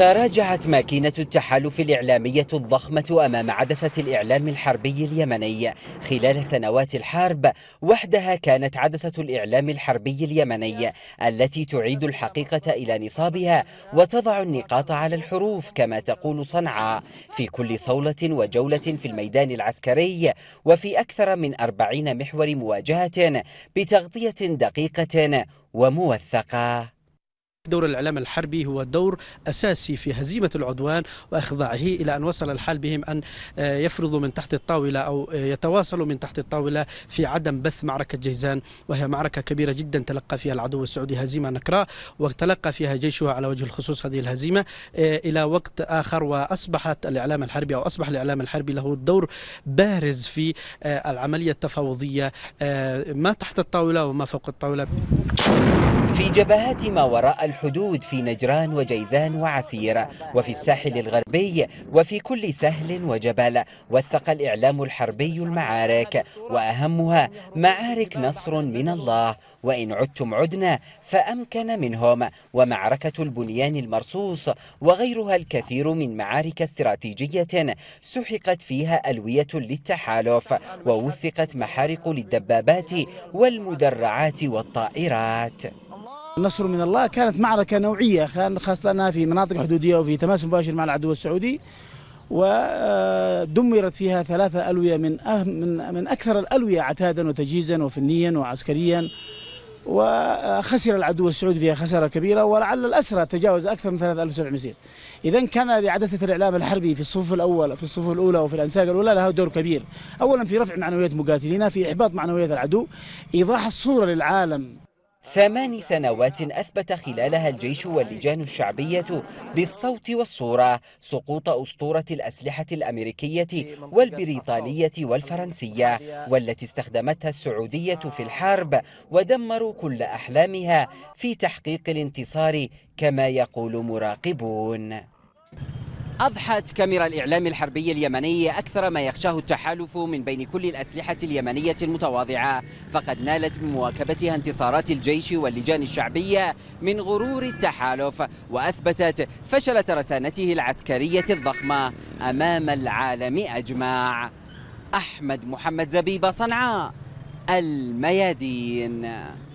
تراجعت ماكينة التحالف الإعلامية الضخمة أمام عدسة الإعلام الحربي اليمني خلال سنوات الحرب وحدها كانت عدسة الإعلام الحربي اليمني التي تعيد الحقيقة إلى نصابها وتضع النقاط على الحروف كما تقول صنعاء في كل صولة وجولة في الميدان العسكري وفي أكثر من أربعين محور مواجهة بتغطية دقيقة وموثقة دور الإعلام الحربي هو دور أساسي في هزيمة العدوان وإخضاعه إلى أن وصل الحال بهم أن آه، يفرضوا من تحت الطاولة أو آه، يتواصلوا من تحت الطاولة في عدم بث معركة جيزان وهي معركة كبيرة جدا تلقى فيها العدو السعودي هزيمة نكراء وتلقى فيها جيشها على وجه الخصوص هذه الهزيمة آه، إلى وقت آخر وأصبحت الإعلام الحربي أو أصبح الإعلام الحربي له دور بارز في العملية التفاوضية ما تحت الطاولة وما فوق الطاولة في جبهات ما وراء الحدود في نجران وجيزان وعسير وفي الساحل الغربي وفي كل سهل وجبل وثق الإعلام الحربي المعارك وأهمها معارك نصر من الله وإن عدتم عدنا فأمكن منهم ومعركة البنيان المرصوص وغيرها الكثير من معارك استراتيجية سحقت فيها ألوية للتحالف ووثقت محارق للدبابات والمدرعات والطائرات الجماعات النصر من الله كانت معركة نوعية خاصة أنها في مناطق حدودية وفي تماس مباشر مع العدو السعودي ودمرت آه، فيها ثلاثة ألوية من أهم من, من أكثر الألوية عتادا وتجهيزا وفنيا وعسكريا وخسر آه، العدو السعودي فيها خسارة كبيرة ولعل الأسرى تجاوز أكثر من 3700 سير إذا كان لعدسة الإعلام الحربي في الصفوف الأول في الصفوف الأولى وفي الأنساق الأولى لها دور كبير أولا في رفع معنويات مقاتلينا في إحباط معنويات العدو إيضاح الصورة للعالم ثمان سنوات أثبت خلالها الجيش واللجان الشعبية بالصوت والصورة سقوط أسطورة الأسلحة الأمريكية والبريطانية والفرنسية والتي استخدمتها السعودية في الحرب ودمروا كل أحلامها في تحقيق الانتصار كما يقول مراقبون أضحت كاميرا الإعلام الحربي اليمني أكثر ما يخشاه التحالف من بين كل الأسلحة اليمنية المتواضعة فقد نالت بمواكبتها انتصارات الجيش واللجان الشعبية من غرور التحالف وأثبتت فشلة رسانته العسكرية الضخمة أمام العالم أجمع أحمد محمد زبيب صنعاء الميادين